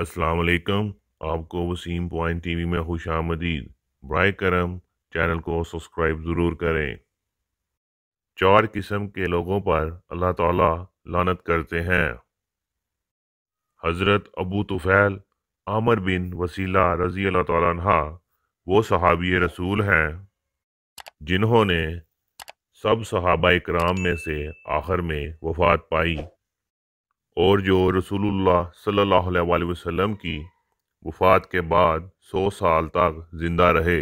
अस्सलाम वालेकुम आपको वसीम पॉइंट टीवी में खुश आमदीद ब्राय करम चैनल को सब्सक्राइब ज़रूर करें चार किस्म के लोगों पर अल्लाह ताला लानत करते हैं हज़रत अबू तुफ़ैल आमर बिन वसीला रज़ी अल्लाह वो सहाबी रसूल हैं जिन्होंने सब सहाबा कराम में से आखिर में वफात पाई और जो रसूलुल्लाह सल्लल्लाहु अलैहि वसल्लम की वफ़ात के बाद सौ साल तक ज़िंदा रहे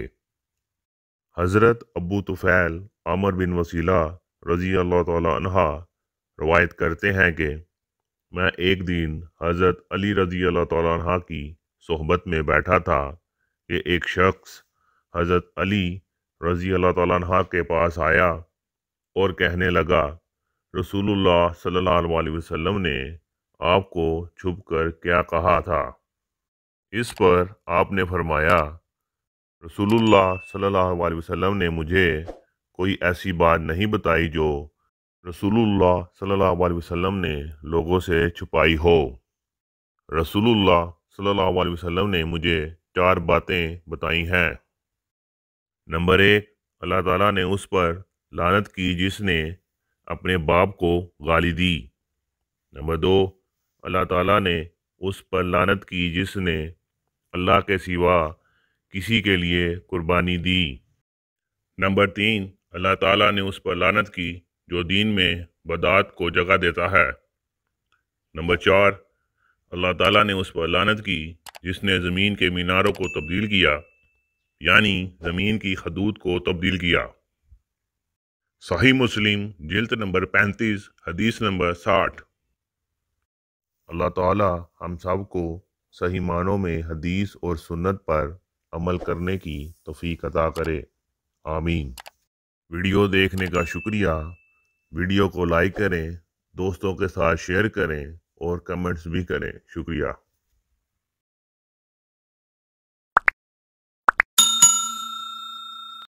हज़रत अबू तुफ़ैल आमर बिन वसीला रज़ी अल्लाह तहा रवायत करते हैं कि मैं एक दिन हज़रत अली रज़ी अल्लाह तहा की सोहबत में बैठा था कि एक शख्स हज़रत अली रज़ी अल्लाह तहा के पास आया और कहने लगा रसूलुल्लाह सल्लल्लाहु अलैहि वसल्लम ने आपको छुप कर क्या कहा था इस पर आपने फरमाया रसूलुल्लाह सल्लल्लाहु अलैहि वसल्लम ने मुझे कोई ऐसी बात नहीं बताई जो रसूलुल्लाह सल्लल्लाहु अलैहि वसल्लम ने लोगों से छुपाई हो रसूलुल्लाह सल्लल्लाहु अलैहि वसल्लम ने मुझे चार बातें बताई हैं नंबर एक अल्लाह ताला ने उस पर लानत की जिसने अपने बाप को गाली दी नंबर दो अल्लाह ताला ने उस पर लानत की जिसने अल्लाह के सिवा किसी के लिए कुर्बानी दी नंबर तीन अल्लाह ताला ने उस पर लानत की जो दीन में बदात को जगह देता है नंबर चार अल्लाह ताला ने उस पर लानत की जिसने ज़मीन के मीनारों को तब्दील किया यानी ज़मीन की हदूद को तब्दील किया सही मुस्लिम जिल्त नंबर पैंतीस हदीस नंबर साठ अल्लाह ताला हम सब को सही मानों में हदीस और सुन्नत पर अमल करने की तोफ़ीक अदा करे आमीन वीडियो देखने का शुक्रिया वीडियो को लाइक करें दोस्तों के साथ शेयर करें और कमेंट्स भी करें शुक्रिया